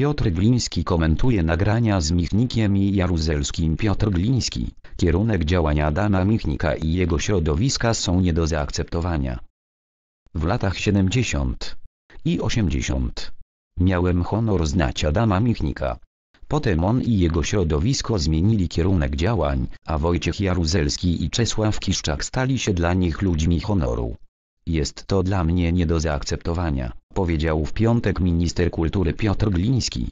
Piotr Gliński komentuje nagrania z Michnikiem i Jaruzelskim Piotr Gliński, kierunek działania Adama Michnika i jego środowiska są nie do zaakceptowania. W latach 70. i 80. miałem honor znać Adama Michnika. Potem on i jego środowisko zmienili kierunek działań, a Wojciech Jaruzelski i Czesław Kiszczak stali się dla nich ludźmi honoru. Jest to dla mnie nie do zaakceptowania powiedział w piątek minister kultury Piotr Gliński.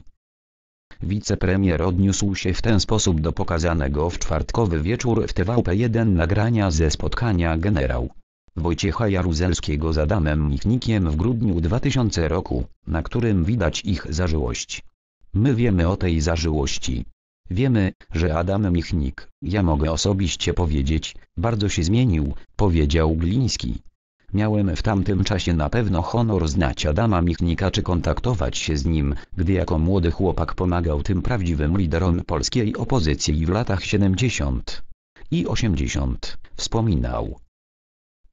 Wicepremier odniósł się w ten sposób do pokazanego w czwartkowy wieczór w TVP1 nagrania ze spotkania generał Wojciecha Jaruzelskiego z Adamem Michnikiem w grudniu 2000 roku, na którym widać ich zażyłość. My wiemy o tej zażyłości. Wiemy, że Adam Michnik, ja mogę osobiście powiedzieć, bardzo się zmienił, powiedział Gliński. Miałem w tamtym czasie na pewno honor znać Adama Michnika czy kontaktować się z nim, gdy jako młody chłopak pomagał tym prawdziwym liderom polskiej opozycji w latach 70. i 80. wspominał.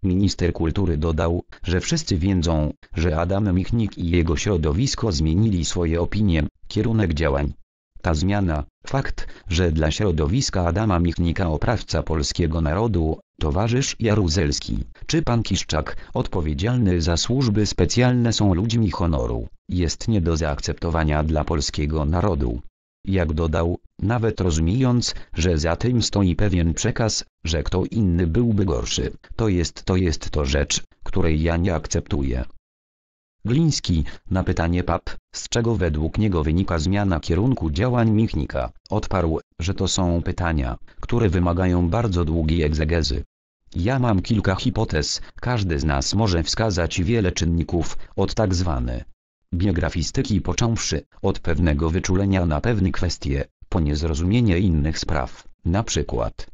Minister kultury dodał, że wszyscy wiedzą, że Adam Michnik i jego środowisko zmienili swoje opinie, kierunek działań. Ta zmiana, fakt, że dla środowiska Adama Michnika oprawca polskiego narodu, Towarzysz Jaruzelski, czy pan Kiszczak, odpowiedzialny za służby specjalne są ludźmi honoru, jest nie do zaakceptowania dla polskiego narodu. Jak dodał, nawet rozumiejąc, że za tym stoi pewien przekaz, że kto inny byłby gorszy, to jest to jest to rzecz, której ja nie akceptuję. Gliński, na pytanie PAP, z czego według niego wynika zmiana kierunku działań Michnika, odparł, że to są pytania, które wymagają bardzo długiej egzegezy. Ja mam kilka hipotez, każdy z nas może wskazać wiele czynników, od tak zwane biografistyki począwszy, od pewnego wyczulenia na pewne kwestie, po niezrozumienie innych spraw, na przykład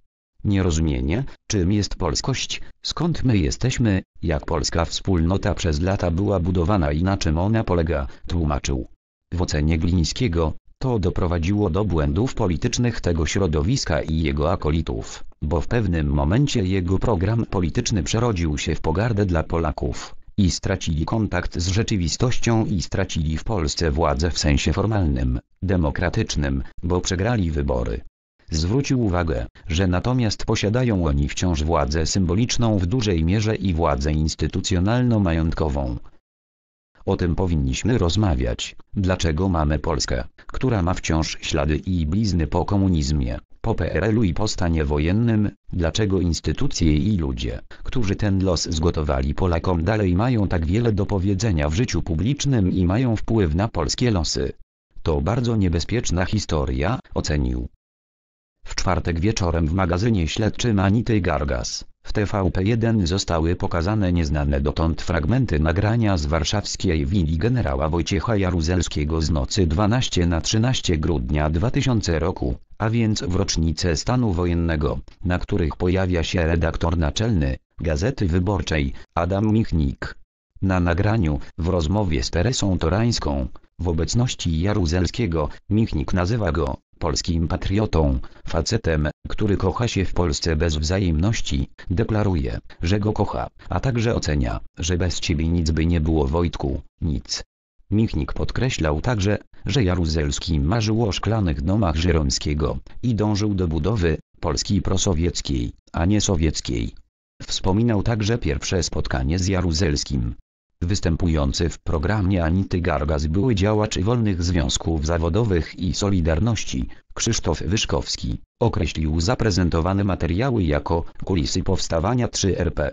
Nierozumienie, czym jest polskość, skąd my jesteśmy, jak polska wspólnota przez lata była budowana i na czym ona polega, tłumaczył. W ocenie Glińskiego, to doprowadziło do błędów politycznych tego środowiska i jego akolitów, bo w pewnym momencie jego program polityczny przerodził się w pogardę dla Polaków i stracili kontakt z rzeczywistością i stracili w Polsce władzę w sensie formalnym, demokratycznym, bo przegrali wybory. Zwrócił uwagę, że natomiast posiadają oni wciąż władzę symboliczną w dużej mierze i władzę instytucjonalno-majątkową. O tym powinniśmy rozmawiać, dlaczego mamy Polskę, która ma wciąż ślady i blizny po komunizmie, po PRL-u i po stanie wojennym, dlaczego instytucje i ludzie, którzy ten los zgotowali Polakom dalej mają tak wiele do powiedzenia w życiu publicznym i mają wpływ na polskie losy. To bardzo niebezpieczna historia, ocenił. W czwartek wieczorem w magazynie śledczym Anity Gargas, w TVP1 zostały pokazane nieznane dotąd fragmenty nagrania z warszawskiej wili generała Wojciecha Jaruzelskiego z nocy 12 na 13 grudnia 2000 roku, a więc w rocznicę stanu wojennego, na których pojawia się redaktor naczelny, Gazety Wyborczej, Adam Michnik. Na nagraniu, w rozmowie z Teresą Torańską, w obecności Jaruzelskiego, Michnik nazywa go polskim patriotą, facetem, który kocha się w Polsce bez wzajemności, deklaruje, że go kocha, a także ocenia, że bez ciebie nic by nie było Wojtku, nic. Michnik podkreślał także, że Jaruzelski marzył o szklanych domach Żeromskiego i dążył do budowy Polski prosowieckiej, a nie sowieckiej. Wspominał także pierwsze spotkanie z Jaruzelskim, Występujący w programie Anity Gargaz były działacz wolnych związków zawodowych i Solidarności, Krzysztof Wyszkowski, określił zaprezentowane materiały jako kulisy powstawania 3RP.